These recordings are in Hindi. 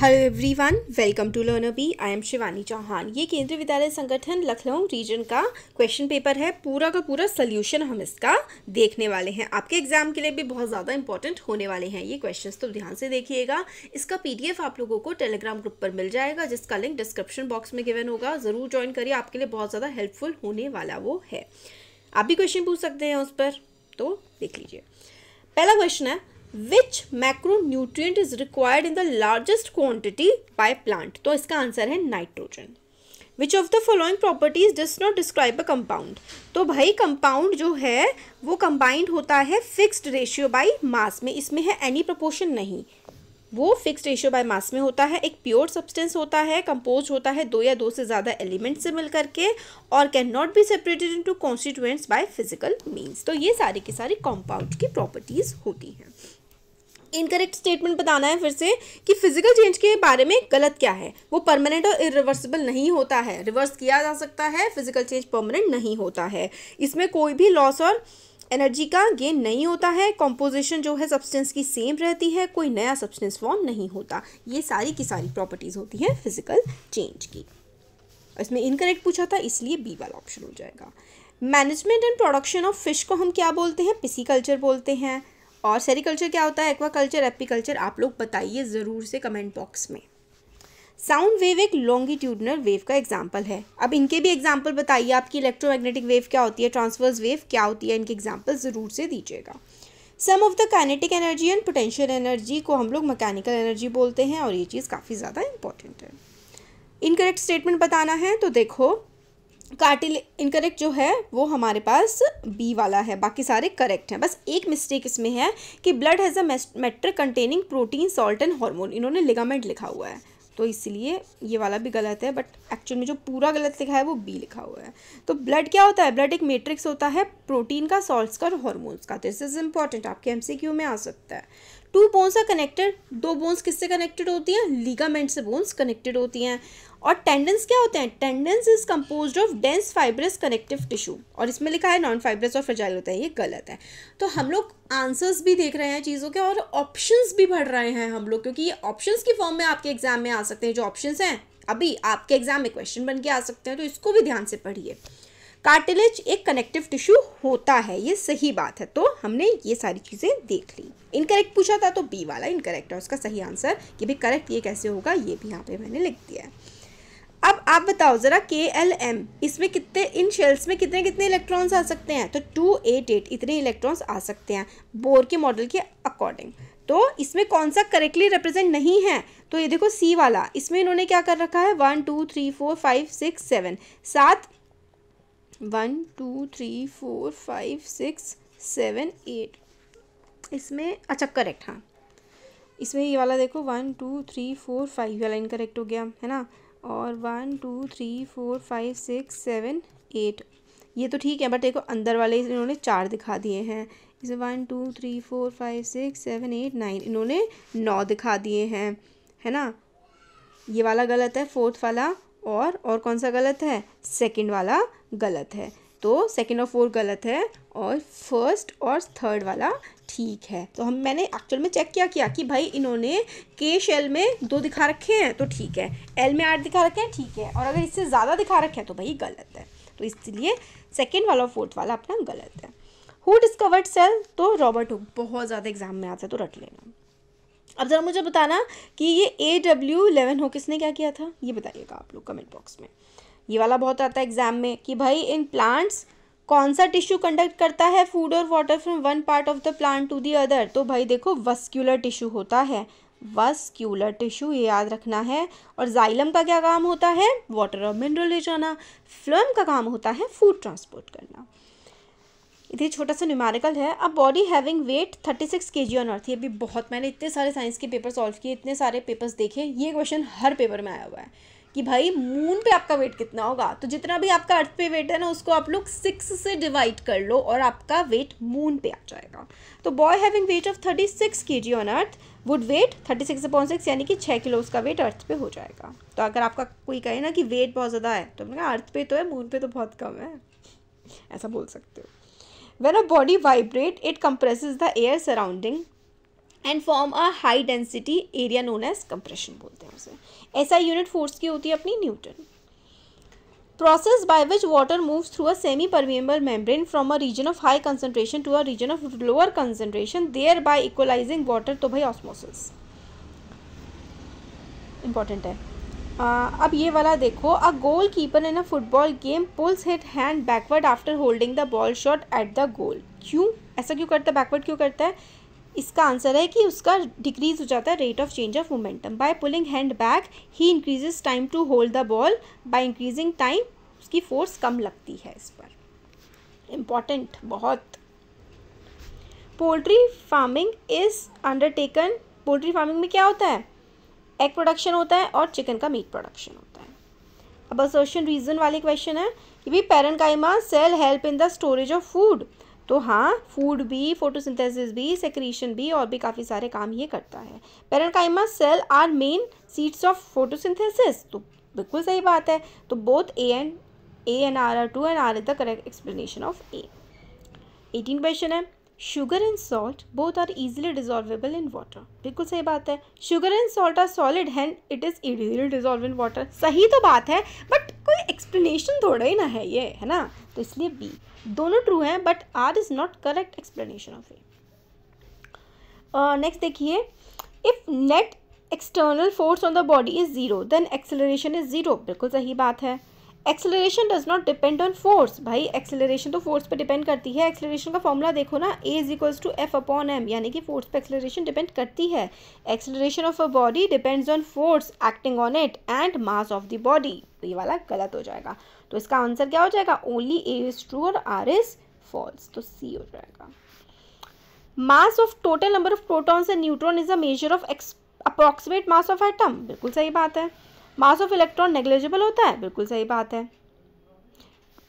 hello everyone welcome to learner be I am Shivani Chauhan ये केंद्रीय विद्यालय संगठन लखनऊ रीजन का क्वेश्चन पेपर है पूरा का पूरा सोल्यूशन हम इसका देखने वाले हैं आपके एग्जाम के लिए भी बहुत ज़्यादा इंपॉर्टेंट होने वाले हैं ये क्वेश्चंस तो ध्यान से देखिएगा इसका पीडीएफ आप लोगों को टेलीग्राम ग्रुप पर मिल जाएगा जिसका लिंक डिस्क्रिप्शन बॉक्स में गिवन होगा ज़रूर ज्वाइन करिए आपके लिए बहुत ज़्यादा हेल्पफुल होने वाला वो है आप भी क्वेश्चन पूछ सकते हैं उस पर तो देख लीजिए पहला क्वेश्चन है which macronutrient is required in the largest quantity by plant तो इसका आंसर है nitrogen which of the following properties does not describe a compound तो भाई कंपाउंड जो है वो कंबाइंड होता है फिक्सड रेशियो बाई मास में इसमें है एनी प्रपोर्शन नहीं वो फिक्स्ड रेशियो बाय मास में होता है एक प्योर सब्सटेंस होता है कंपोज होता है दो या दो से ज़्यादा एलिमेंट से मिल करके और can not be separated into constituents by physical means तो ये सारी के सारी कंपाउंड की प्रॉपर्टीज़ होती हैं इनकरेक्ट स्टेटमेंट बताना है फिर से कि फिजिकल चेंज के बारे में गलत क्या है वो परमानेंट और इरिवर्सिबल नहीं होता है रिवर्स किया जा सकता है फिजिकल चेंज परमानेंट नहीं होता है इसमें कोई भी लॉस और एनर्जी का गेन नहीं होता है कॉम्पोजिशन जो है सब्सटेंस की सेम रहती है कोई नया सब्सटेंस फॉर्म नहीं होता ये सारी की सारी प्रॉपर्टीज़ होती हैं फिजिकल चेंज की इसमें इनकरेक्ट पूछा था इसलिए बी वाला ऑप्शन हो जाएगा management and production of fish को हम क्या बोलते हैं पिसी कल्चर बोलते हैं और सेरिकल्चर क्या होता है एक्वाकल्चर एप्पीकल्चर आप लोग बताइए ज़रूर से कमेंट बॉक्स में साउंड वेव एक लॉन्गिट्यूडनल वेव का एग्जाम्पल है अब इनके भी एग्जाम्पल बताइए आपकी इलेक्ट्रोमैग्नेटिक वेव क्या होती है ट्रांसवर्स वेव क्या होती है इनके एग्जाम्पल ज़रूर से दीजिएगा sum of the kinetic energy and potential energy को हम लोग मैकेनिकल एनर्जी बोलते हैं और ये चीज़ काफ़ी ज़्यादा इंपॉर्टेंट है इनकरेक्ट स्टेटमेंट बताना है तो देखो कार्टिल इनकरेक्ट जो है वो हमारे पास बी वाला है बाकी सारे करेक्ट हैं बस एक मिस्टेक इसमें है कि blood has a matrix containing protein salt and hormone इन्होंने लिगामेंट लिखा हुआ है तो इसलिए ये वाला भी गलत है बट एक्चुअल में जो पूरा गलत लिखा है वो बी लिखा हुआ है तो ब्लड क्या होता है ब्लड एक मेट्रिक्स होता है प्रोटीन का सॉल्ट का और हॉर्मोन्स का दिस इज़ इंपॉर्टेंट आपके एम में आ सकता है टू बोन्स आर कनेक्टेड दो बोन्स किससे कनेक्टेड होती हैं लीगामेंट से बोन्स कनेक्टेड होती हैं और टेंडेंस क्या होते हैं tendons is composed of dense fibrous connective tissue और इसमें लिखा है नॉन फाइब्रस और फ्रजाइल होता है ये गलत है तो हम लोग आंसर्स भी देख रहे हैं चीज़ों के और ऑप्शंस भी भर रहे हैं हम लोग क्योंकि ये ऑप्शंस की फॉर्म में आपके एग्जाम में आ सकते हैं जो ऑप्शंस हैं अभी आपके एग्जाम में क्वेश्चन बन के आ सकते हैं तो इसको भी ध्यान से पढ़िए कार्टिलेज एक कनेक्टिव टिश्यू होता है ये सही बात है तो हमने ये सारी चीज़ें देख ली इनकरेक्ट पूछा था तो बी वाला इनकरेक्ट है उसका सही आंसर कि भाई करेक्ट ये कैसे होगा ये भी यहाँ पे मैंने लिख दिया है अब आप बताओ ज़रा के एल एम इसमें कितने इन शेल्स में कितने कितने इलेक्ट्रॉन्स आ सकते हैं तो टू एट एट इतने इलेक्ट्रॉन्स आ सकते हैं बोर के मॉडल के अकॉर्डिंग तो इसमें कौन सा करेक्टली रिप्रेजेंट नहीं है तो ये देखो सी वाला इसमें इन्होंने क्या कर रखा है one two three four five six seven सात one two three four five six seven eight इसमें अच्छा करेक्ट हाँ इसमें ये वाला देखो one two three four five वाला इनकरेक्ट हो गया है ना और one two three four five six seven eight ये तो ठीक है बट देखो अंदर वाले इन्होंने चार दिखा दिए हैं इसमें one two three four five six seven eight nine इन्होंने नौ दिखा दिए हैं है ना ये वाला गलत है फोर्थ वाला और और कौन सा गलत है सेकंड वाला गलत है तो सेकंड और फोर्थ गलत है और फर्स्ट और थर्ड वाला ठीक है तो हम मैंने एक्चुअल में चेक क्या किया कि भाई इन्होंने के शेल में दो दिखा रखे हैं तो ठीक है एल में आठ दिखा रखे हैं ठीक है और अगर इससे ज़्यादा दिखा रखे हैं तो भाई गलत है तो इसलिए सेकेंड वाला और फोर्थ वाला अपना गलत है हु डिस्कवर्ड सेल तो रॉबर्ट हुक बहुत ज़्यादा एग्जाम में आता है तो रट लेना अब ज़रा मुझे बताना कि ये ए डब्ल्यू इलेवन हो किसने क्या किया था ये बताइएगा आप लोग कमेंट बॉक्स में ये वाला बहुत आता है एग्जाम में कि भाई इन प्लांट्स कौन सा टिश्यू कंडक्ट करता है फूड और water from one part of the plant to the other तो भाई देखो वस्क्यूलर टिश्यू होता है वस्क्यूलर टिश्यू ये याद रखना है और जाइलम का क्या काम होता है वाटर और मिनरल ले जाना फ्लोएम का काम होता है फूड ट्रांसपोर्ट करना इतनी छोटा सा न्यूमेरिकल है अब body having weight thirty six K G on अर्थ ये भी बहुत मैंने इतने सारे साइंस के पेपर सॉल्व किए इतने सारे पेपर्स देखे ये क्वेश्चन हर पेपर में आया हुआ है कि भाई मून पे आपका वेट कितना होगा तो जितना भी आपका अर्थ पे वेट है ना उसको आप लोग सिक्स से डिवाइड कर लो और आपका वेट मून पे आ जाएगा तो body having weight of thirty six K G on earth would weigh thirty six point six यानी कि छः किलो उसका वेट अर्थ पे हो जाएगा तो अगर आपका कोई कहे ना कि वेट बहुत ज़्यादा है तो अर्थ पे तो है मून पे तो बहुत कम है ऐसा बोल सकते हो When a body vibrates, it compresses the air surrounding and form a high density area known as compression बोलते हैं उसे ऐसा यूनिट फोर्स की होती है अपनी Newton process by which water moves through a semi permeable membrane from a region of high concentration to a region of lower concentration thereby equalising water तो भाई ऑस्मोसिस इंपॉर्टेंट है अब ये वाला देखो a goalkeeper in a football game pulls his hand backward after holding the ball shot at the goal क्यों ऐसा क्यों करता है बैकवर्ड क्यों करता है इसका आंसर है कि उसका डिक्रीज हो जाता है rate of change of momentum by pulling hand back he increases time to hold the ball by increasing time उसकी फोर्स कम लगती है इस पर इम्पॉर्टेंट बहुत poultry farming is undertaken poultry farming में क्या होता है एग प्रोडक्शन होता है और चिकन का मीट प्रोडक्शन होता है अब असोशन रीज़न वाले क्वेश्चन है कि भी parenchyma cell help in the storage of food तो हाँ फूड भी फोटोसिंथेसिस भी सेक्रीशन भी और भी काफ़ी सारे काम ये करता है parenchyma cell are main seeds of photosynthesis तो बिल्कुल सही बात है तो both A and A and R are true and R is the correct explanation of A eighteen question है sugar and salt both are easily dissolvable in water बिल्कुल सही बात है sugar and salt are solid and it is easily dissolve in water सही तो बात है बट कोई एक्सप्लेनेशन थोड़ा ही ना है ये है ना तो इसलिए बी दोनों ट्रू हैं but R is not correct explanation of A next देखिए if net external force on the body is zero then acceleration is zero बिल्कुल सही बात है acceleration does not depend on force भाई एक्सेलरेशन तो फोर्स पे डिपेंड करती है एक्सेलरेशन का फॉर्मूला देखो ना A is equals to F upon M यानी कि फोर्स पे एक्सेलरेशन डिपेंड करती है acceleration of a body depends on force acting on it and mass of the body तो ये वाला गलत हो जाएगा तो इसका आंसर क्या हो जाएगा ओनली ए इज ट्रू और आर इज फॉल्स तो सी हो जाएगा mass of total number of protons and neutron is a measure of ex approximate mass of atom बिल्कुल सही बात है मास ऑफ इलेक्ट्रॉन नेग्लेजिबल होता है बिल्कुल सही बात है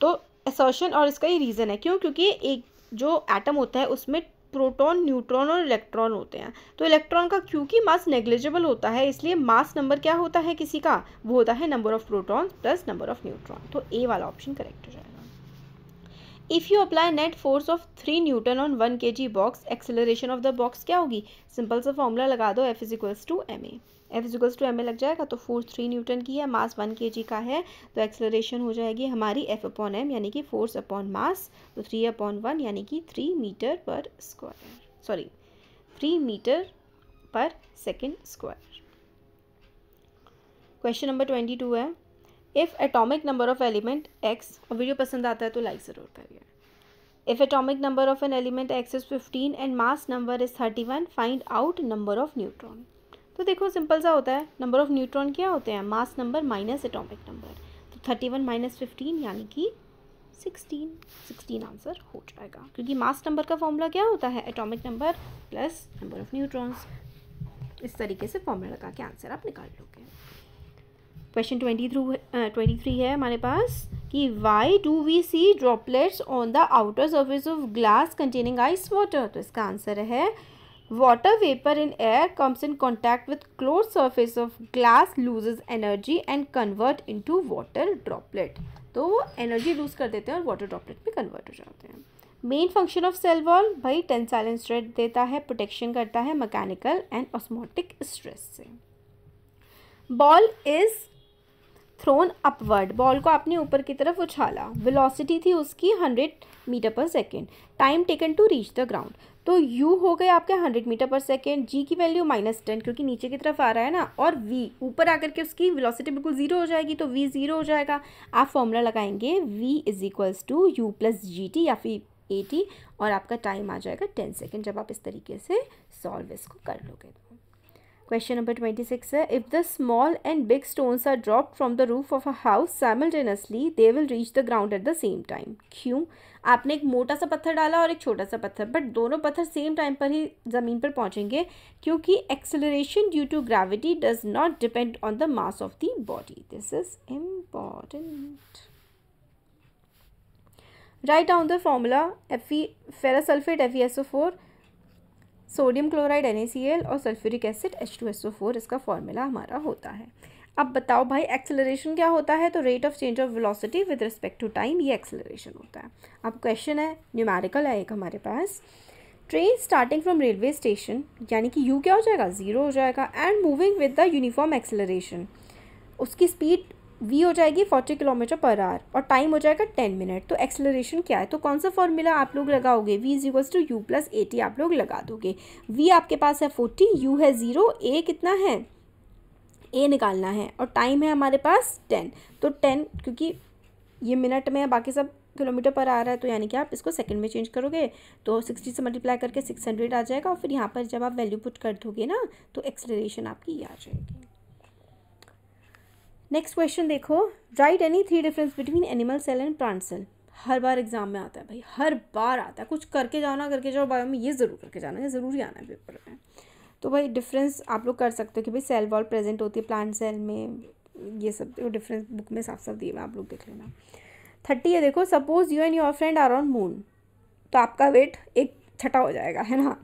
तो एसोशन और इसका ही रीज़न है क्यों क्योंकि एक जो एटम होता है उसमें प्रोटॉन न्यूट्रॉन और इलेक्ट्रॉन होते हैं तो इलेक्ट्रॉन का क्योंकि मास नेग्लेजिबल होता है इसलिए मास नंबर क्या होता है किसी का वो होता है number of proton plus number of neutron तो ए वाला ऑप्शन करेक्ट हो जाएगा if you apply net force of three newton on one K G box acceleration of the box क्या होगी सिंपल सा फॉर्मूला लगा दो F equals to M A F equals to M A लग जाएगा तो फोर्स थ्री न्यूटन की है मास वन के जी का है तो एक्सेलरेशन हो जाएगी हमारी एफ अपॉन एम यानी कि फोर्स अपॉन मास तो थ्री अपॉन वन यानी कि three metre per square sorry three metre per second square question number twenty two है if atomic number of element X और वीडियो पसंद आता है तो लाइक ज़रूर करिए if atomic number of an element X is fifteen and mass number is thirty one find out number of neutron तो देखो सिंपल सा होता है नंबर ऑफ न्यूट्रॉन क्या होते हैं mass number minus atomic number तो थर्टी वन माइनस फिफ्टीन यानी कि सिक्सटीन सिक्सटीन आंसर हो जाएगा क्योंकि मास नंबर का फॉर्मूला क्या होता है atomic number plus number of neutrons इस तरीके से फॉर्मूला लगा के आंसर आप निकाल लोगे question twenty through twenty three है हमारे पास कि why do we see droplets on the outer surface of glass containing ice water तो इसका आंसर है vapour in air comes in contact with close surface of glass lose energy and convert into water droplet तो वो एनर्जी लूज कर देते हैं और वाटर ड्रॉपलेट में कन्वर्ट हो जाते हैं main function of cell wall भाई टेंसाइल स्ट्रेट देता है प्रोटेक्शन करता है मैकेनिकल एंड ऑस्मोटिक स्ट्रेस से ball is thrown upward ball को आपने ऊपर की तरफ उछाला वेलोसिटी थी उसकी hundred metre per second time taken to reach the ground तो यू हो गए आपके hundred metre per second G की वैल्यू माइनस टेन क्योंकि नीचे की तरफ आ रहा है ना और वी ऊपर आकर के उसकी वेलोसिटी बिल्कुल ज़ीरो हो जाएगी तो वी ज़ीरो हो जाएगा आप फॉर्मूला लगाएंगे V is equals to U plus G T या फिर ए टी और आपका टाइम आ जाएगा टेन सेकेंड जब आप इस तरीके से सॉल्व इसको कर लोगे ट्वेंटी सिक्स है if the small and big stones are drop from the roof of a house simultaneously they will reach the ground at the same time क्यों आपने एक मोटा सा पत्थर डाला और एक छोटा सा पत्थर बट दोनों पत्थर सेम टाइम पर ही ज़मीन पर पहुंचेंगे क्योंकि acceleration due to gravity does not depend on the mass of the body this is important write down the formula E ferrous sulphate F E S O four sodium chloride N और सल्फ्यूरिक एसिड एच इसका फॉर्मूला हमारा होता है अब बताओ भाई एक्सेलरेशन क्या होता है तो rate of change of velocity with respect to time ये एक्सेलरेशन होता है अब क्वेश्चन है न्यूमेरिकल है एक हमारे पास train starting from railway station यानी कि यू क्या हो जाएगा ज़ीरो हो जाएगा and moving with the uniform acceleration उसकी स्पीड वी हो जाएगी फोर्टी किलोमीटर पर आवर और टाइम हो जाएगा टेन मिनट तो एक्सेलरेशन क्या है तो कौन सा फॉर्मूला आप लोग लगाओगे V is equals to U plus A T आप लोग लगा दोगे वी आपके पास है फोर्टी यू है ज़ीरो ए कितना है ए निकालना है और टाइम है हमारे पास टेन तो टेन क्योंकि ये मिनट में बाकी सब किलोमीटर पर आ रहा है तो यानी कि आप इसको सेकंड में चेंज करोगे तो सिक्सटी से मल्टीप्लाई करके सिक्स हंड्रेड आ जाएगा और फिर यहाँ पर जब आप वैल्यू पुट कर दोगे ना तो एक्सलरेशन आपकी ये आ जाएगी नेक्स्ट क्वेश्चन देखो write any three difference between animal cell and plant cell हर बार एग्जाम में आता है भाई हर बार आता है कुछ करके जाओ ना करके जाओ बायो में ये ज़रूर करके जाना है ज़रूरी आना है पेपर में तो भाई डिफरेंस आप लोग कर सकते हो कि भाई सेल वॉल प्रेजेंट होती है प्लांट सेल में ये सब डिफरेंस तो बुक में साफ साफ दिए हुए आप लोग देख लेना थर्टी है देखो suppose you and your friend are on moon तो आपका वेट एक छठा हो जाएगा है ना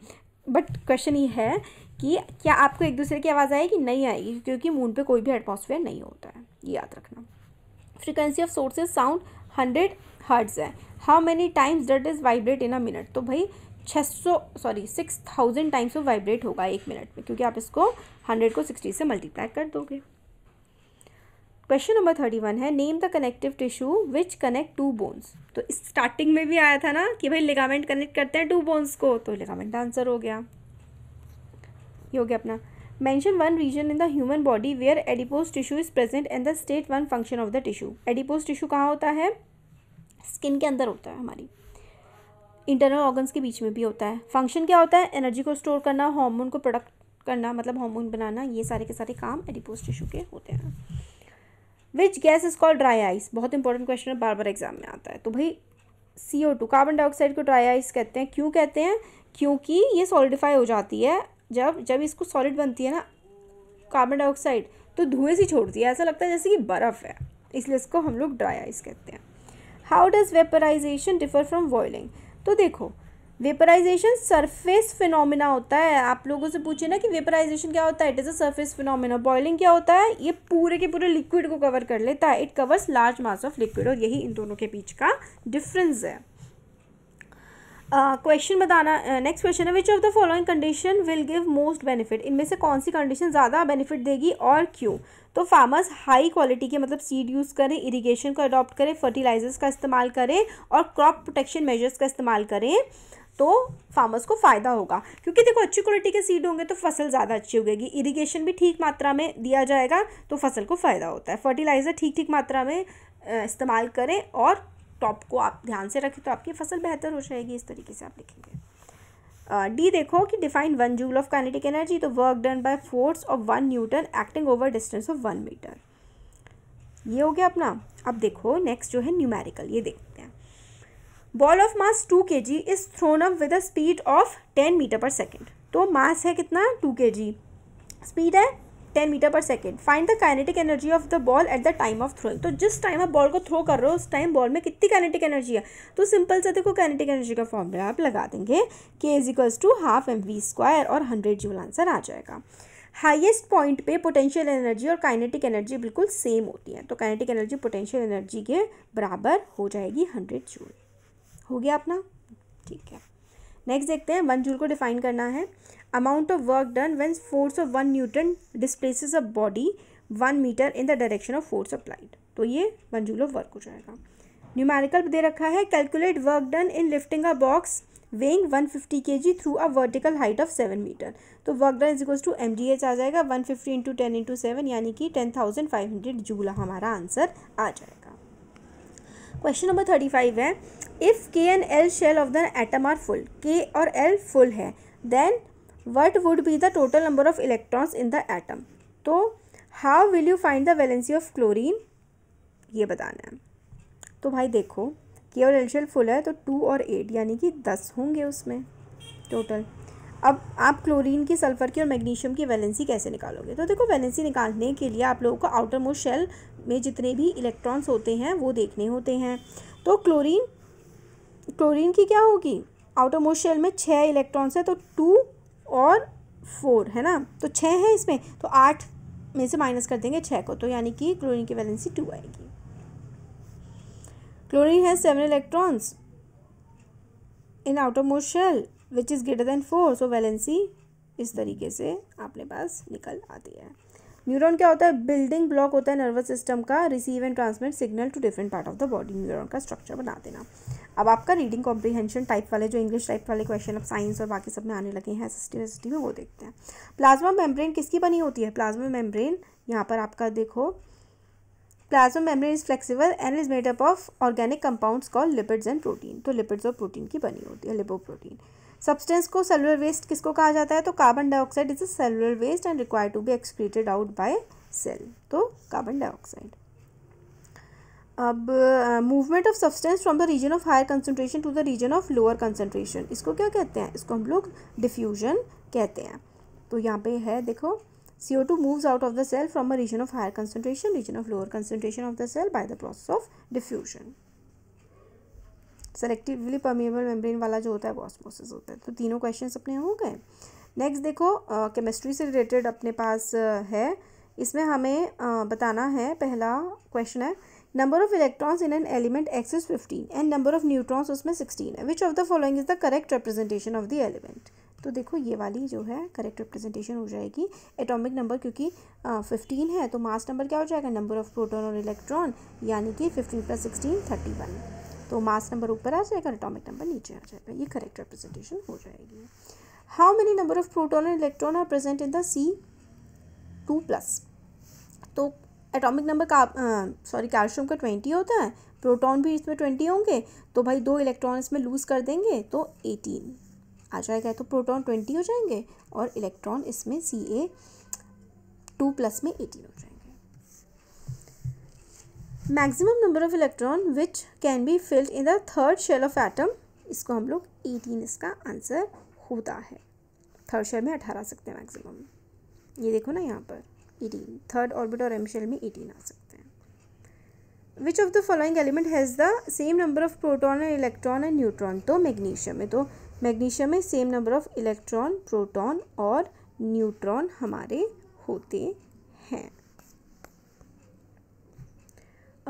बट क्वेश्चन ये है कि क्या आपको एक दूसरे की आवाज़ आएगी नहीं आएगी क्योंकि मून पे कोई भी एटमॉस्फेयर नहीं होता है ये याद रखना frequency of sources sound hundred hertz है how many times that is vibrate in a minute तो भाई 600 सॉरी 6000 टाइम्स वो वाइब्रेट होगा एक मिनट में क्योंकि आप इसको 100 को 60 से मल्टीप्लाई कर दोगे क्वेश्चन नंबर थर्टी वन है name the connective tissue which connect to bones तो स्टार्टिंग में भी आया था ना कि भाई लिगामेंट कनेक्ट करते हैं टू बोन्स को तो लिगामेंट आंसर हो गया ये हो गया अपना mention one region in the human body where adipose tissue is present in the state one function of the tissue adipose tissue कहाँ होता है स्किन के अंदर होता है हमारी इंटरनल ऑर्गन्स के बीच में भी होता है फंक्शन क्या होता है एनर्जी को स्टोर करना हार्मोन को प्रोडक्ट करना मतलब हॉर्मोन बनाना ये सारे के सारे काम एडिपोज टिश्यू के होते हैं which gas is called dry ice बहुत इंपॉर्टेंट क्वेश्चन बार बार एग्जाम में आता है तो भाई C O two carbon dioxide को ड्राई आइस कहते हैं क्यों कहते हैं क्योंकि ये सॉलिडिफाई हो जाती है जब जब इसको सॉलिड बनती है ना कार्बन डाइऑक्साइड तो धुएं से छोड़ती है ऐसा लगता है जैसे कि बर्फ़ है इसलिए इसको हम लोग ड्राई आइस कहते हैं how does vaporization differ from boiling तो देखो वेपराइजेशन सरफेस फिनोमिना होता है आप लोगों से पूछे ना कि वेपराइजेशन क्या होता है it is a surface phenomena boiling क्या होता है ये पूरे के पूरे लिक्विड को कवर कर लेता है it covers large mass of liquid और यही इन दोनों के बीच का डिफरेंस है क्वेश्चन uh, बताना नेक्स्ट क्वेश्चन है which of the following condition will give most benefit इनमें से कौन सी कंडीशन ज़्यादा बेनिफिट देगी और क्यों तो फार्मर्स हाई क्वालिटी के मतलब सीड यूज़ करें इरिगेशन को अडॉप्ट करें फर्टिलाइजर्स का इस्तेमाल करें और क्रॉप प्रोटेक्शन मेजर्स का इस्तेमाल करें तो फार्मर्स को फ़ायदा होगा क्योंकि देखो अच्छी क्वालिटी के सीड होंगे तो फसल ज़्यादा अच्छी होगी इरिगेशन भी ठीक मात्रा में दिया जाएगा तो फसल को फ़ायदा होता है फर्टिलाइज़र ठीक ठीक मात्रा में इस्तेमाल करें और टॉप को आप ध्यान से रखें तो आपकी फसल बेहतर हो जाएगी इस तरीके से आप लिखेंगे डी uh, देखो कि define one joule of kinetic energy तो work done by force of one newton acting over distance of one metre ये हो गया अपना अब देखो नेक्स्ट जो है न्यूमेरिकल ये देखते हैं ball of mass two K G is thrown up with a speed of ten metre per second तो मास है कितना टू के जी स्पीड है ten metre per second find the kinetic energy of the ball at the time of throwing तो जिस टाइम आप बॉल को थ्रो कर रहे हो उस टाइम बॉल में कितनी काइनेटिक एनर्जी है तो सिंपल से देखो काइनेटिक एनर्जी का फॉर्मूला आप लगा देंगे K is equals to half M V square और हंड्रेड जूल आंसर आ जाएगा हाईएस्ट पॉइंट पे पोटेंशियल एनर्जी और काइनेटिक एनर्जी बिल्कुल सेम होती है तो काइनेटिक एनर्जी पोटेंशियल एनर्जी के बराबर हो जाएगी हंड्रेड जूल हो गया अपना ठीक है नेक्स्ट देखते हैं वन जूल को डिफाइन करना है amount of work done when's force of one newton displaces a body one metre in the direction of force applied तो ये वन जूल ऑफ वर्क हो जाएगा न्यूमेरिकल दे रखा है calculate work done in lifting a box weighing 150 fifty K G through a vertical height of seven metre तो work done is to M D H आ जाएगा one fifty into ten into seven यानी कि टेन थाउजेंड फाइव हंड्रेड जूला हमारा आंसर आ जाएगा क्वेश्चन नंबर थर्टी फाइव है if K and L shell of the atom are full K और एल फुल है then what would be the total number of electrons in the atom तो how will you find the valency of chlorine ये बताना है तो भाई देखो के और एल शेल फुल है तो टू और एट यानी कि दस होंगे उसमें टोटल अब आप क्लोरीन की सल्फर की और मैग्नीशियम की वैलेंसी कैसे निकालोगे तो देखो वैलेंसी निकालने के लिए आप लोगों को आउटर मोस्ट शेल में जितने भी इलेक्ट्रॉन्स होते हैं वो देखने होते हैं तो क्लोरीन क्लोरीन की क्या होगी आउटर मोस्ट शेल में छः इलेक्ट्रॉन्स है तो टू और फोर है ना तो छः है इसमें तो आठ में से माइनस कर देंगे छः को तो यानी कि क्लोरीन की वैलेंसी टू आएगी क्लोरीन है seven electrons in outermost shell which is greater than four so valency इस तरीके से आपने पास निकल आती है न्यूरॉन क्या होता है बिल्डिंग ब्लॉक होता है नर्वस सिस्टम का receive and transmit signal to different part of the body neuron का स्ट्रक्चर बना देना अब आपका रीडिंग कॉम्प्रीहेंशन टाइप वाले जो इंग्लिश टाइप वाले क्वेश्चन अब साइंस और बाकी सब में आने लगे हैं सिस्टी एसटी में वो देखते हैं प्लाज्मा मेम्ब्रेन किसकी बनी होती है प्लाज्मा मेम्ब्रेन यहाँ पर आपका देखो plasma membrane is flexible and is made up of organic compounds call lipids and protein तो लिपिड्स और प्रोटीन की बनी होती है प्रोटीन सब्सटेंस को सेलुलर वेस्ट किसको कहा जाता है तो carbon dioxide is a cellular waste and require to be excreted out by cell तो कार्बन डाइऑक्साइड अब movement of substance from the region of higher concentration to the region of lower concentration इसको क्या कहते हैं इसको हम लोग डिफ्यूजन कहते हैं तो यहाँ पे है देखो C O two moves out of the cell from a region of higher concentration region of lower concentration of the cell by the process of diffusion selectively permeable membrane वाला जो होता है वो ऑस्मोसिस होता है तो तीनों क्वेश्चन अपने हो गए नेक्स्ट देखो केमिस्ट्री से रिलेटेड अपने पास है इसमें हमें बताना है पहला क्वेश्चन है number of electrons in an element X is fifteen and number of neutrons उसमें सिक्सटीन है which of the following is the correct representation of the element तो देखो ये वाली जो है करेक्ट रिप्रेजेंटेशन हो जाएगी एटॉमिक नंबर क्योंकि फिफ्टीन है तो मास नंबर क्या हो जाएगा नंबर ऑफ प्रोटॉन और इलेक्ट्रॉन यानी कि fifteen plus sixteen thirty one तो मास नंबर ऊपर आ जाएगा एटॉमिक नंबर नीचे आ जाएगा ये करेक्ट रिप्रेजेंटेशन हो जाएगी how many number of proton and electron are present in the C two plus तो एटॉमिक नंबर का सॉरी कैल्शियम का ट्वेंटी होता है प्रोटॉन भी इसमें ट्वेंटी होंगे तो भाई दो इलेक्ट्रॉन इसमें लूज़ कर देंगे तो एटीन आ जाएगा तो प्रोटॉन ट्वेंटी हो जाएंगे और इलेक्ट्रॉन इसमें सी ए टू प्लस में एटीन हो जाएगा maximum number of electron which can be filled in the third shell of atom इसको हम लोग एटीन इसका आंसर होता है थर्ड शेल में अठारह आ सकते हैं मैक्सिमम ये देखो ना यहाँ पर एटीन थर्ड ऑर्बिट और एम शेल में एटीन आ सकते हैं which of the following element has the same number of proton and electron and neutron तो मैग्नीशियम में तो मैग्नीशियम में same number of electron proton और न्यूट्रॉन हमारे होते हैं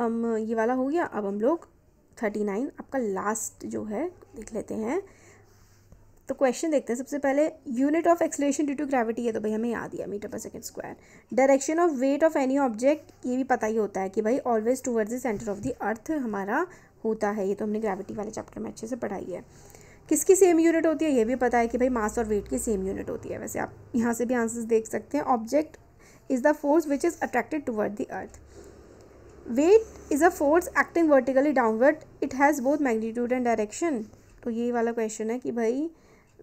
हम ये वाला हो गया अब हम लोग थर्टी नाइन आपका लास्ट जो है देख लेते हैं तो क्वेश्चन देखते हैं सबसे पहले unit of acceleration due to gravity है तो भाई हमें याद है metre per second square direction of weight of any object ये भी पता ही होता है कि भाई always towards the centre of the earth हमारा होता है ये तो हमने ग्रेविटी वाले चैप्टर में अच्छे से पढ़ाई है किसकी सेम यूनिट होती है ये भी पता है कि भाई मास और वेट की सेम यूनिट होती है वैसे आप यहाँ से भी आंसर्स देख सकते हैं object is the force which is attracted toward the earth weight is a force acting vertically downward it has both magnitude and direction तो ये वाला क्वेश्चन है कि भाई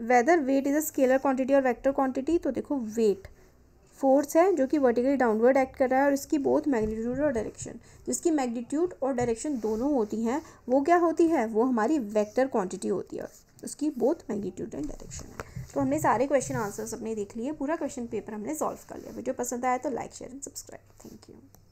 whether weight is a scalar quantity और वेक्टर क्वांटिटी तो देखो वेट फोर्स है जो कि वर्टिकली डाउनवर्ड एक्ट कर रहा है और इसकी बोथ मैग्नीट्यूड और डायरेक्शन जिसकी मैग्नीट्यूड और डायरेक्शन दोनों होती हैं वो क्या होती है वो हमारी वेक्टर क्वांटिटी होती है उसकी बोथ मैग्नीट्यूड एंड डायरेक्शन है तो हमने सारे क्वेश्चन आंसर्स अपने देख लिए पूरा क्वेश्चन पेपर हमने सॉल्व कर लिया वीडियो पसंद आया तो like share and subscribe thank you